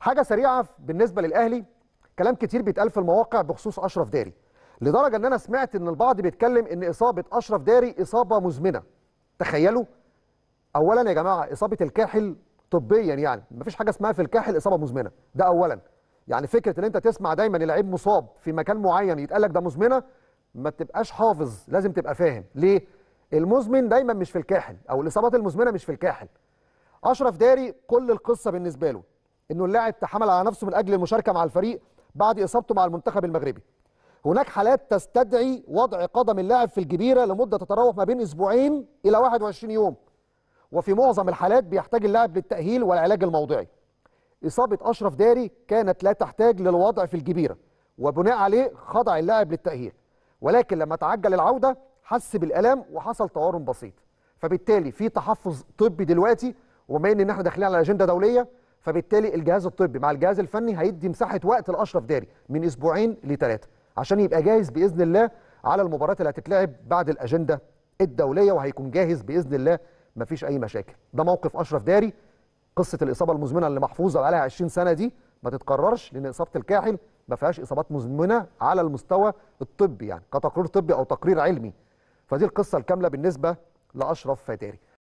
حاجه سريعه بالنسبه للاهلي كلام كتير بيتقال في المواقع بخصوص اشرف داري لدرجه ان انا سمعت ان البعض بيتكلم ان اصابه اشرف داري اصابه مزمنه تخيلوا اولا يا جماعه اصابه الكاحل طبيا يعني مفيش حاجه اسمها في الكاحل اصابه مزمنه ده اولا يعني فكره ان انت تسمع دايما اللعيب مصاب في مكان معين يتقال لك ده مزمنه ما تبقاش حافظ لازم تبقى فاهم ليه المزمن دايما مش في الكاحل او الاصابات المزمنه مش في الكاحل اشرف داري كل القصه بالنسبه له انه اللاعب تحمل على نفسه من اجل المشاركه مع الفريق بعد اصابته مع المنتخب المغربي هناك حالات تستدعي وضع قدم اللاعب في الجبيره لمده تتراوح ما بين اسبوعين الى 21 يوم وفي معظم الحالات بيحتاج اللاعب للتاهيل والعلاج الموضعي اصابه اشرف داري كانت لا تحتاج للوضع في الجبيره وبناء عليه خضع اللاعب للتاهيل ولكن لما تعجل العوده حس بالالام وحصل تورم بسيط فبالتالي في تحفظ طبي دلوقتي وبما ان احنا داخلين على اجنده دوليه فبالتالي الجهاز الطبي مع الجهاز الفني هيدي مساحه وقت لاشرف داري من اسبوعين لثلاثه عشان يبقى جاهز باذن الله على المباراه اللي هتتلعب بعد الاجنده الدوليه وهيكون جاهز باذن الله مفيش اي مشاكل ده موقف اشرف داري قصه الاصابه المزمنه اللي محفوظه بقالها 20 سنه دي ما تتكررش لان اصابه الكاحل ما فيهاش اصابات مزمنه على المستوى الطبي يعني كتقرير طبي او تقرير علمي فدي القصه الكامله بالنسبه لاشرف داري